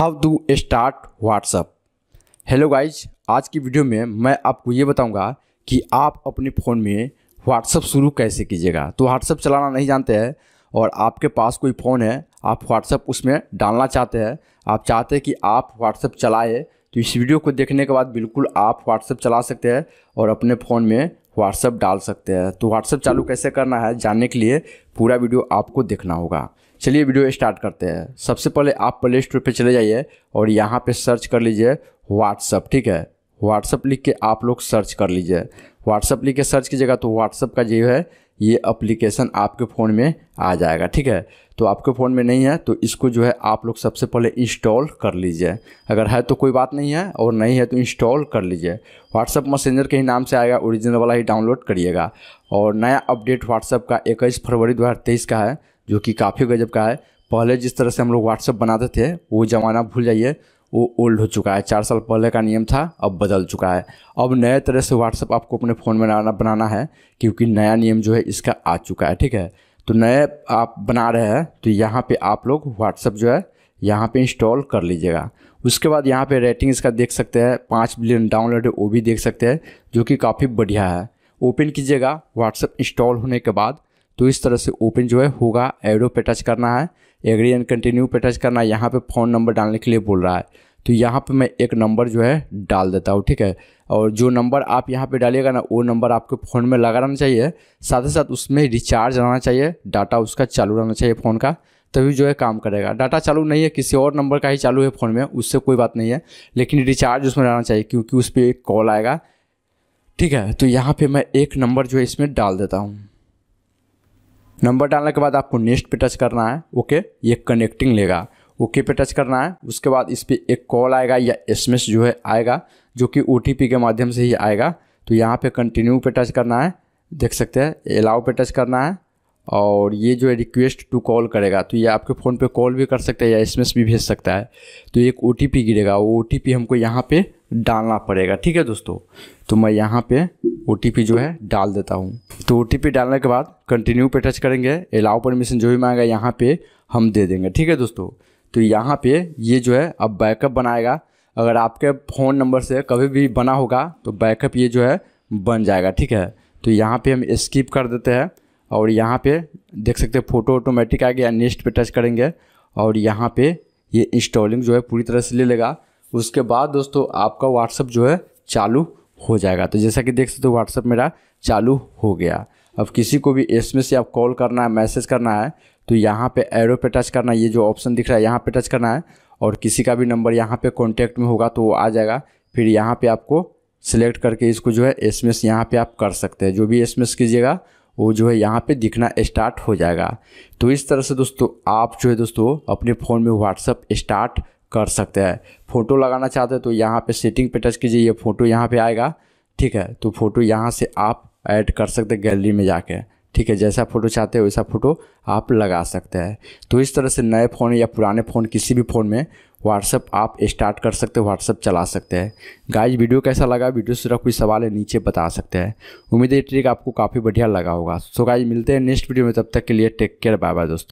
how to start WhatsApp hello guys आज की video में मैं आपको ये बताऊंगा कि आप अपने फ़ोन में व्हाट्सअप शुरू कैसे कीजिएगा तो व्हाट्सअप चलाना नहीं जानते हैं और आपके पास कोई फ़ोन है आप व्हाट्सअप उसमें डालना चाहते हैं आप चाहते हैं कि आप व्हाट्सअप चलाए तो इस वीडियो को देखने के बाद बिल्कुल आप व्हाट्सअप चला सकते हैं और अपने फ़ोन में व्हाट्सअप डाल सकते हैं तो व्हाट्सअप चालू कैसे करना है जानने के लिए पूरा वीडियो आपको देखना होगा चलिए वीडियो स्टार्ट करते हैं सबसे पहले आप प्ले स्टोर पर चले जाइए और यहाँ पे सर्च कर लीजिए व्हाट्सअप ठीक है व्हाट्सअप लिख के आप लोग सर्च कर लीजिए व्हाट्सअप लिख के सर्च कीजिएगा तो व्हाट्सअप का जो है ये अप्लीकेशन आपके फ़ोन में आ जाएगा ठीक है तो आपके फ़ोन में नहीं है तो इसको जो है आप लोग सबसे पहले इंस्टॉल कर लीजिए अगर है तो कोई बात नहीं है और नहीं है तो इंस्टॉल कर लीजिए व्हाट्सअप मैसेंजर के ही नाम से आएगा ओरिजिनल वाला ही डाउनलोड करिएगा और नया अपडेट व्हाट्सअप का इक्कीस फरवरी 2023 का है जो कि काफ़ी गजब का है पहले जिस तरह से हम लोग व्हाट्सअप बनाते थे वो ज़माना भूल जाइए वो ओल्ड हो चुका है चार साल पहले का नियम था अब बदल चुका है अब नए तरह से व्हाट्सअप आपको अपने फ़ोन में बनाना बनाना है क्योंकि नया नियम जो है इसका आ चुका है ठीक है तो नए आप बना रहे हैं तो यहाँ पे आप लोग व्हाट्सअप जो है यहाँ पे इंस्टॉल कर लीजिएगा उसके बाद यहाँ पे रेटिंग इसका देख सकते हैं पाँच बिलियन डाउनलोड वो भी देख सकते हैं जो कि काफ़ी बढ़िया है ओपन कीजिएगा व्हाट्सअप इंस्टॉल होने के बाद तो इस तरह से ओपन जो है होगा एरो पे टच करना है एग्री एंड कंटिन्यू पे टच करना है यहाँ पे फ़ोन नंबर डालने के लिए बोल रहा है तो यहाँ पे मैं एक नंबर जो है डाल देता हूँ ठीक है और जो नंबर आप यहाँ पे डालिएगा ना वो नंबर आपके फ़ोन में लगा रहना चाहिए साथ ही साथ उसमें रिचार्ज रहना चाहिए डाटा उसका चालू रहना चाहिए फ़ोन का तभी जो है काम करेगा डाटा चालू नहीं है किसी और नंबर का ही चालू है फ़ोन में उससे कोई बात नहीं है लेकिन रिचार्ज उसमें रहना चाहिए क्योंकि उस पर एक कॉल आएगा ठीक है तो यहाँ पर मैं एक नंबर जो है इसमें डाल देता हूँ नंबर डालने के बाद आपको नेक्स्ट पे टच करना है ओके ये कनेक्टिंग लेगा ओके पे टच करना है उसके बाद इस पर एक कॉल आएगा या एस जो है आएगा जो कि ओ के माध्यम से ही आएगा तो यहाँ पे कंटिन्यू पे टच करना है देख सकते हैं अलाउ पे टच करना है और ये जो है रिक्वेस्ट टू कॉल करेगा तो ये आपके फ़ोन पे कॉल भी कर सकता है या एस भी भेज सकता है तो एक ओ गिरेगा वो ओ हमको यहाँ पे डालना पड़ेगा ठीक है दोस्तों तो मैं यहाँ पे ओ जो है डाल देता हूँ तो ओ डालने के बाद कंटिन्यू पे टच करेंगे अलाउ परमिशन जो भी मांगा यहाँ पे हम दे देंगे ठीक है दोस्तों तो यहाँ पे ये जो है अब बैकअप बनाएगा अगर आपके फ़ोन नंबर से कभी भी बना होगा तो बैकअप ये जो है बन जाएगा ठीक है तो यहाँ पे हम स्किप कर देते हैं और यहाँ पे देख सकते हैं फ़ोटो ऑटोमेटिक आ गया नेक्स्ट पे टच करेंगे और यहाँ पे ये इंस्टॉलिंग जो है पूरी तरह से ले लेगा उसके बाद दोस्तों आपका व्हाट्सअप जो है चालू हो जाएगा तो जैसा कि देख सकते हो व्हाट्सअप मेरा चालू हो गया अब किसी को भी इसमें से आप कॉल करना है मैसेज करना है तो यहाँ पे एरो पे टच करना है ये जो ऑप्शन दिख रहा है यहाँ पे टच करना है और किसी का भी नंबर यहाँ पे कॉन्टैक्ट में होगा तो वो आ जाएगा फिर यहाँ पे आपको सिलेक्ट करके इसको जो है एस एम एस यहाँ पर आप कर सकते हैं जो भी एस एम एस कीजिएगा वो जो है यहाँ पे दिखना स्टार्ट हो जाएगा तो इस तरह से दोस्तों आप जो है दोस्तों अपने फ़ोन में व्हाट्सअप स्टार्ट कर सकते हैं फ़ोटो लगाना चाहते हैं तो यहाँ पे सेटिंग पे टच कीजिए ये फ़ोटो यहाँ पे आएगा ठीक है तो फ़ोटो यहाँ से आप ऐड कर सकते हैं गैलरी में जाके ठीक है जैसा फ़ोटो चाहते हैं वैसा फ़ोटो आप लगा सकते हैं तो इस तरह से नए फ़ोन या पुराने फ़ोन किसी भी फ़ोन में व्हाट्सअप आप स्टार्ट कर सकते हैं व्हाट्सअप चला सकते हैं गाइज वीडियो कैसा लगा वीडियो से कोई सवाल है नीचे बता सकते हैं उम्मीद है ये ट्रिक आपको काफ़ी बढ़िया लगा होगा सो गाइज मिलते हैं नेक्स्ट वीडियो में तब तक के लिए टेक केयर बाय बाय दोस्तों